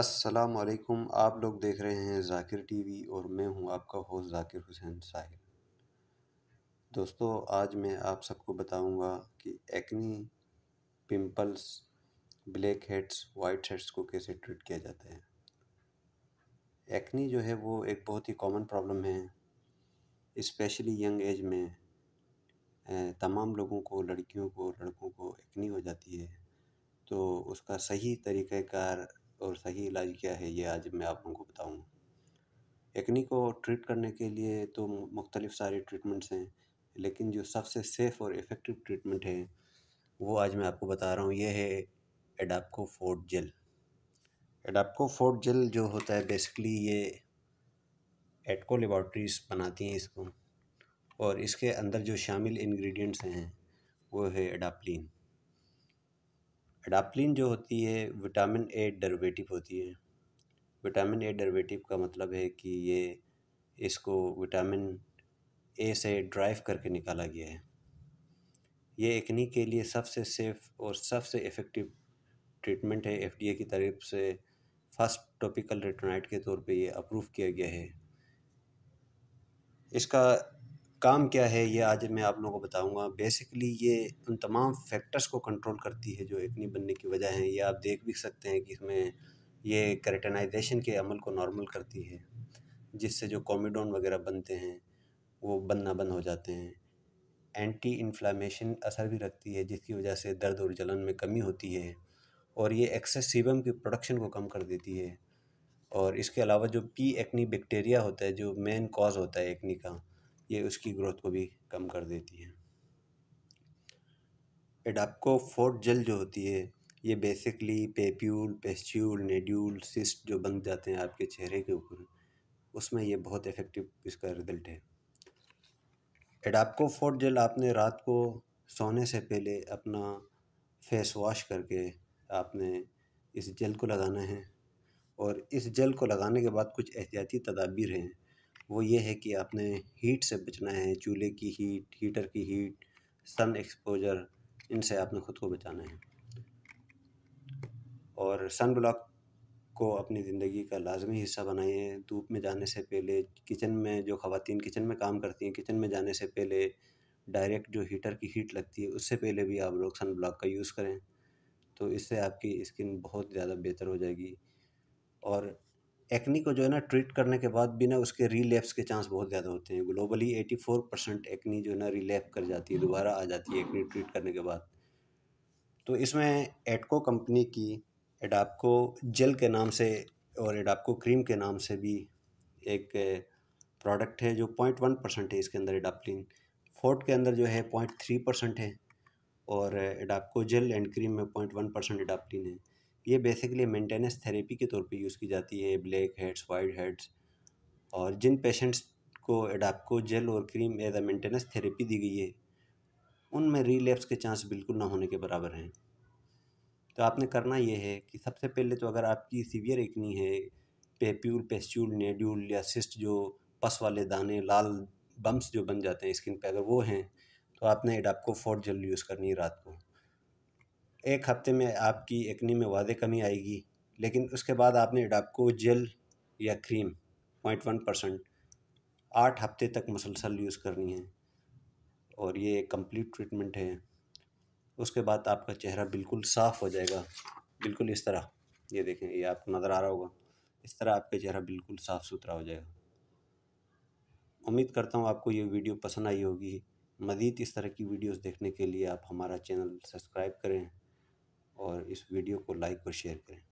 अस्सलाम वालेकुम आप लोग देख रहे हैं जाकिर टीवी और मैं हूं आपका होस्ट जाकिर हुसैन साहिल दोस्तों आज मैं आप सबको बताऊंगा कि acne pimples blackheads whiteheads को कैसे ट्रीट किया जाता है एक्नी जो है वो एक बहुत ही कॉमन प्रॉब्लम है इस्पेशली यंग एज में तमाम लोगों को लड़कियों को लड़कों को एक्नी हो जाती है तो उसका सही तरीक़ेकार और सही इलाज क्या है ये आज मैं आप लोगों को बताऊँगा एक्नी को ट्रीट करने के लिए तो मुख्तलिफ़ सारे ट्रीटमेंट्स हैं लेकिन जो सबसे सेफ़ और इफ़ेक्टिव ट्रीटमेंट है वो आज मैं आपको बता रहा हूँ ये है एडापको फोर्ट जेल एडापको फोर्ट जेल जो होता है बेसिकली ये एटको लेबॉर्ट्रीज बनाती हैं इसको और इसके अंदर जो शामिल इंग्रेडिएंट्स हैं वो है एडाप्लिन एडाप्लिन जो होती है विटामिन ए डरवेटिव होती है विटामिन ए डरवेटिव का मतलब है कि ये इसको विटामिन ए से ड्राइव करके निकाला गया है ये एकनी के लिए सबसे सेफ और सबसे इफ़ेक्टिव ट्रीटमेंट है एफडीए की तरफ से फर्स्ट टॉपिकल रेटोनाइट के तौर पे ये अप्रूव किया गया है इसका काम क्या है ये आज मैं आप लोगों को बताऊंगा बेसिकली ये उन तमाम फैक्टर्स को कंट्रोल करती है जो एक्नी बनने की वजह है ये आप देख भी सकते हैं कि इसमें ये करेटनाइजेशन के अमल को नॉर्मल करती है जिससे जो कॉमिडोन वगैरह बनते हैं वो बनना बंद हो जाते हैं एंटी इन्फ्लामेशन असर भी रखती है जिसकी वजह से दर्द और जलन में कमी होती है और ये एक्सेस सीबम की प्रोडक्शन को कम कर देती है और इसके अलावा जो पी एक्नी बैक्टीरिया होता है जो मेन कॉज होता है एक्नी का ये उसकी ग्रोथ को भी कम कर देती है एडाप्को फोर्ट जेल जो होती है ये basically papule pustule nodule cyst जो बन जाते हैं आपके चेहरे के ऊपर उसमें ये बहुत इफ़ेक्टिव इसका रिजल्ट है एडापको फोर्ट जेल आपने रात को सोने से पहले अपना फेस वॉश करके आपने इस जेल को लगाना है और इस जेल को लगाने के बाद कुछ एहतियाती तदाबीर हैं वो ये है कि आपने हीट से बचना है चूल्हे की हीट हीटर की हीट सन एक्सपोजर इनसे आपने ख़ुद को बचाना है और सन ब्लॉक को अपनी ज़िंदगी का लाजमी हिस्सा बनाइए धूप में जाने से पहले किचन में जो खातन किचन में काम करती हैं किचन में जाने से पहले डायरेक्ट जो हीटर की हीट लगती है उससे पहले भी आप लोग सन ब्लॉक का यूज़ करें तो इससे आपकी स्किन बहुत ज़्यादा बेहतर हो जाएगी और एक्नी को जो है ना ट्रीट करने के बाद भी ना उसके रीलैप्स के चांस बहुत ज़्यादा होते हैं globally eighty four percent acne जो है ना रीलैप कर जाती है हम्म। दोबारा आ जाती है एक्नी ट्रीट करने के बाद तो इसमें एडको कंपनी की एडापको जेल के नाम से और एडापको क्रीम के नाम से भी एक प्रोडक्ट है जो पॉइंट वन परसेंट है इसके अंदर एडाप्लिन फोर्ट के अंदर जो है पॉइंट थ्री परसेंट है और एडापको जेल एंड क्रीम में पॉइंट वन परसेंट एडाप्लिन है ये बेसिकली मेंटेनेंस थेरेपी के तौर पे यूज़ की जाती है ब्लैक हेड्स वाइट हेड्स और जिन पेशेंट्स को एडापको जेल और cream as a maintenance therapy दी गई है उनमें रीलेप्स के चांस बिल्कुल ना होने के बराबर हैं तो आपने करना ये है कि सबसे पहले तो अगर आपकी सीवियर एक्नी है पेप्यूल पेस्ट्यूल नेड्यूल या सिस्ट जो पस वाले दाने लाल बम्स जो बन जाते हैं स्किन पे अगर वो हैं तो आपने एडापको फोर्ट जेल यूज़ करनी है रात को एक हफ़्ते में आपकी एक्नी में वादे कमी आएगी लेकिन उसके बाद आपने एडाप्को जेल या क्रीम पॉइंट वन परसेंट आठ हफ़्ते तक मुसलसल यूज़ करनी है और ये कंप्लीट ट्रीटमेंट है उसके बाद आपका चेहरा बिल्कुल साफ़ हो जाएगा बिल्कुल इस तरह ये देखें ये आपको नज़र आ रहा होगा इस तरह आपका चेहरा बिल्कुल साफ़ सुथरा हो जाएगा उम्मीद करता हूँ आपको ये वीडियो पसंद आई होगी मज़ीद इस तरह की वीडियोस देखने के लिए आप हमारा चैनल सब्सक्राइब करें और इस वीडियो को लाइक और शेयर करें